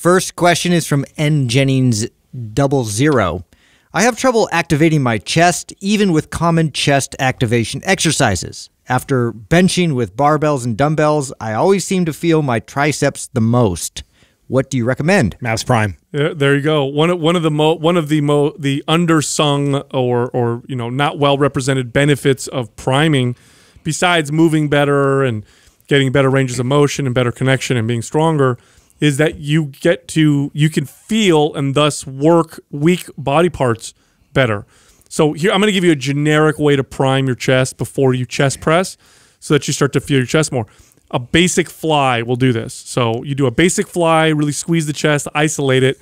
First question is from N Jennings double zero. I have trouble activating my chest even with common chest activation exercises. After benching with barbells and dumbbells, I always seem to feel my triceps the most. What do you recommend? Mass Prime. there you go. One of, one of the mo, one of the mo, the undersung or or you know not well represented benefits of priming, besides moving better and getting better ranges of motion and better connection and being stronger, is that you get to you can feel and thus work weak body parts better. So here I'm going to give you a generic way to prime your chest before you chest press so that you start to feel your chest more. A basic fly will do this. So you do a basic fly, really squeeze the chest, isolate it,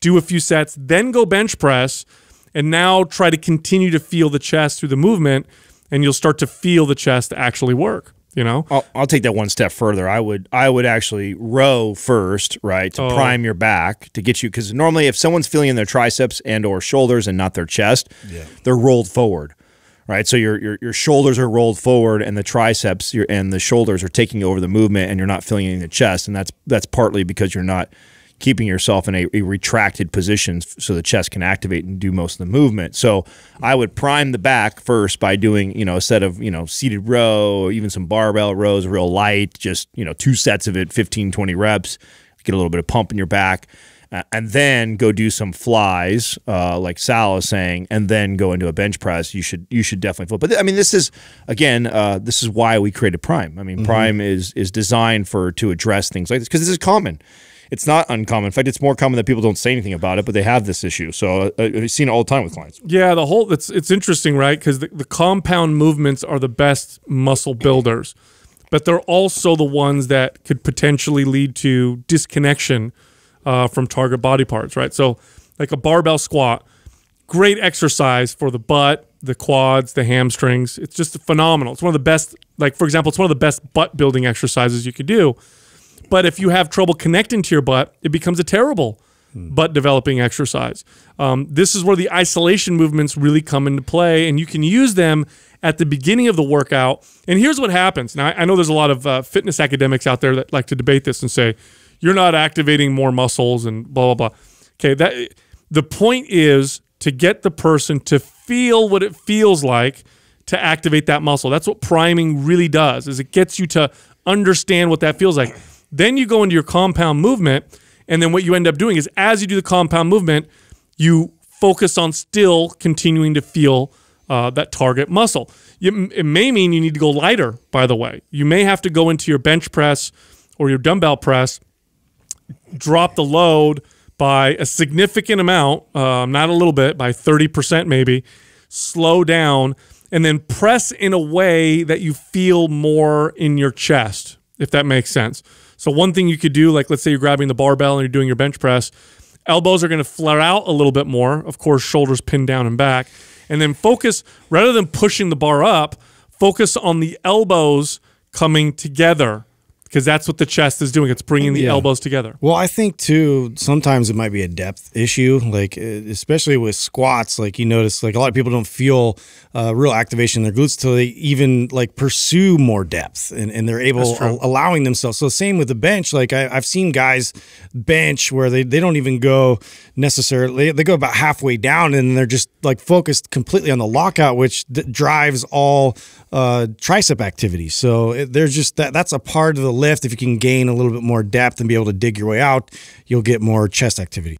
do a few sets, then go bench press and now try to continue to feel the chest through the movement and you'll start to feel the chest actually work you know I'll, I'll, take that one step further i would i would actually row first right to oh. prime your back to get you because normally if someone's feeling in their triceps and or shoulders and not their chest yeah. they're rolled forward right so your, your your shoulders are rolled forward and the triceps your, and the shoulders are taking over the movement and you're not feeling in the chest and that's that's partly because you're not keeping yourself in a, a, retracted position so the chest can activate and do most of the movement. So I would prime the back first by doing, you know, a set of, you know, seated row or even some barbell rows, real light, just, you know, two sets of it, 15, 20 reps, get a little bit of pump in your back. Uh, and then go do some flies, uh, like Sal is saying, and then go into a bench press. You should you should definitely flip. But I mean, this is again, uh, this is why we created Prime. I mean, mm -hmm. Prime is is designed for to address things like this because this is common it's not uncommon. In fact, it's more common that people don't say anything about it, but they have this issue. So uh, uh I've seen it all the time with clients. Yeah, the whole it's it's interesting, right? Because the, the compound movements are the best muscle builders, but they're also the ones that could potentially lead to disconnection uh, from target body parts, right? So, like a barbell squat, great exercise for the butt, the quads, the hamstrings. It's just phenomenal. It's one of the best, like, for example, it's one of the best butt building exercises you could do. But if you have trouble connecting to your butt, it becomes a terrible hmm. butt developing exercise. Um, this is where the isolation movements really come into play, and you can use them at the beginning of the workout. And here's what happens. Now, I know there's a lot of uh, fitness academics out there that like to debate this and say, you're not activating more muscles and blah, blah, blah. Okay, that the point is to get the person to feel what it feels like to activate that muscle. That's what priming really does is it gets you to understand what that feels like. Then you go into your compound movement. And then what you end up doing is as you do the compound movement, you focus on still continuing to feel uh, that target muscle. It, it may mean you need to go lighter, by the way. You may have to go into your bench press or your dumbbell press, drop the load by a significant amount, uh, not a little bit, by 30% maybe, slow down, and then press in a way that you feel more in your chest, if that makes sense. So one thing you could do, like let's say you're grabbing the barbell and you're doing your bench press, elbows are going to flare out a little bit more. Of course, shoulders pinned down and back. And then focus, rather than pushing the bar up, focus on the elbows coming together because that's what the chest is doing. It's bringing the yeah. elbows together. Well, I think too, sometimes it might be a depth issue, like especially with squats. Like you notice, like a lot of people don't feel uh, real activation in their glutes till they even like pursue more depth, and, and they're able allowing themselves. So same with the bench. Like I, have seen guys bench where they they don't even go necessarily. They go about halfway down, and they're just like focused completely on the lockout, which drives all uh, tricep activity. So there's just that that's a part of the lift, if you can gain a little bit more depth and be able to dig your way out, you'll get more chest activity.